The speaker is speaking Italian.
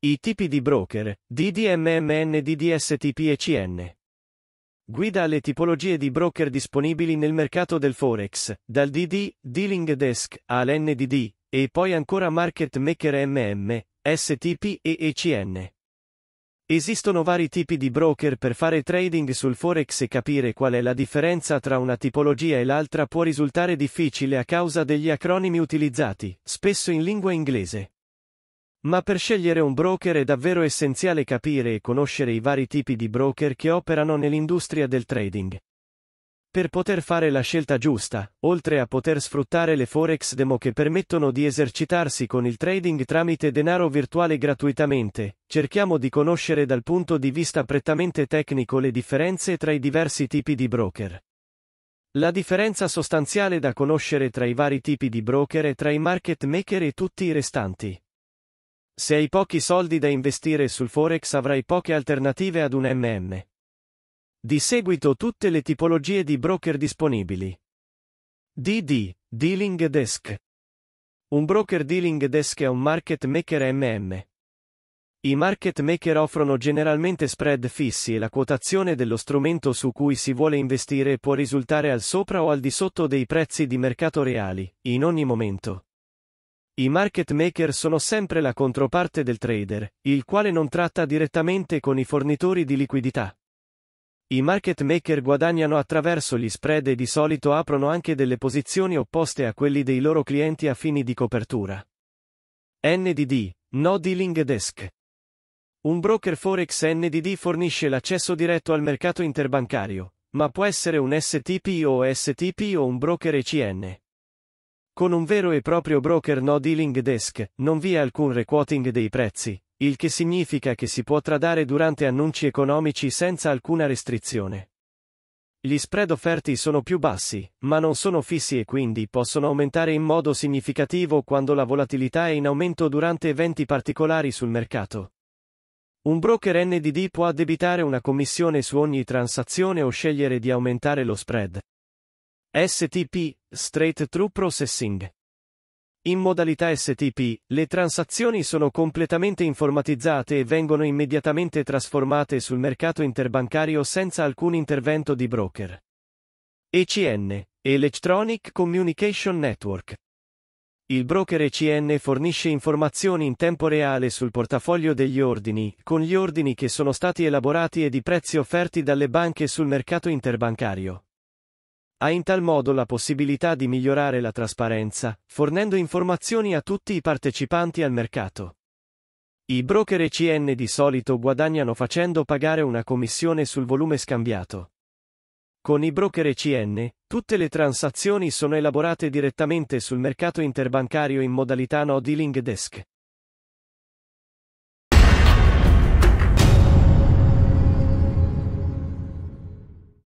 I tipi di broker, DDMMN, DDSTP e CN. Guida alle tipologie di broker disponibili nel mercato del Forex, dal DD, Dealing Desk, all'NDD, e poi ancora Market Maker MM, STP e ECN. Esistono vari tipi di broker per fare trading sul Forex e capire qual è la differenza tra una tipologia e l'altra può risultare difficile a causa degli acronimi utilizzati, spesso in lingua inglese. Ma per scegliere un broker è davvero essenziale capire e conoscere i vari tipi di broker che operano nell'industria del trading. Per poter fare la scelta giusta, oltre a poter sfruttare le forex demo che permettono di esercitarsi con il trading tramite denaro virtuale gratuitamente, cerchiamo di conoscere dal punto di vista prettamente tecnico le differenze tra i diversi tipi di broker. La differenza sostanziale da conoscere tra i vari tipi di broker è tra i market maker e tutti i restanti. Se hai pochi soldi da investire sul Forex avrai poche alternative ad un MM. Di seguito tutte le tipologie di broker disponibili. DD, Dealing Desk. Un broker dealing desk è un market maker MM. I market maker offrono generalmente spread fissi e la quotazione dello strumento su cui si vuole investire può risultare al sopra o al di sotto dei prezzi di mercato reali, in ogni momento. I market maker sono sempre la controparte del trader, il quale non tratta direttamente con i fornitori di liquidità. I market maker guadagnano attraverso gli spread e di solito aprono anche delle posizioni opposte a quelli dei loro clienti a fini di copertura. NDD, No Dealing Desk. Un broker Forex NDD fornisce l'accesso diretto al mercato interbancario, ma può essere un STP o STP o un broker ECN. Con un vero e proprio broker no dealing desk, non vi è alcun requoting dei prezzi, il che significa che si può tradare durante annunci economici senza alcuna restrizione. Gli spread offerti sono più bassi, ma non sono fissi e quindi possono aumentare in modo significativo quando la volatilità è in aumento durante eventi particolari sul mercato. Un broker NDD può addebitare una commissione su ogni transazione o scegliere di aumentare lo spread, STP, Straight Through Processing. In modalità STP, le transazioni sono completamente informatizzate e vengono immediatamente trasformate sul mercato interbancario senza alcun intervento di broker. ECN, Electronic Communication Network. Il broker ECN fornisce informazioni in tempo reale sul portafoglio degli ordini, con gli ordini che sono stati elaborati e i prezzi offerti dalle banche sul mercato interbancario, ha in tal modo la possibilità di migliorare la trasparenza, fornendo informazioni a tutti i partecipanti al mercato. I broker ECN di solito guadagnano facendo pagare una commissione sul volume scambiato. Con i broker ECN, tutte le transazioni sono elaborate direttamente sul mercato interbancario in modalità no dealing desk.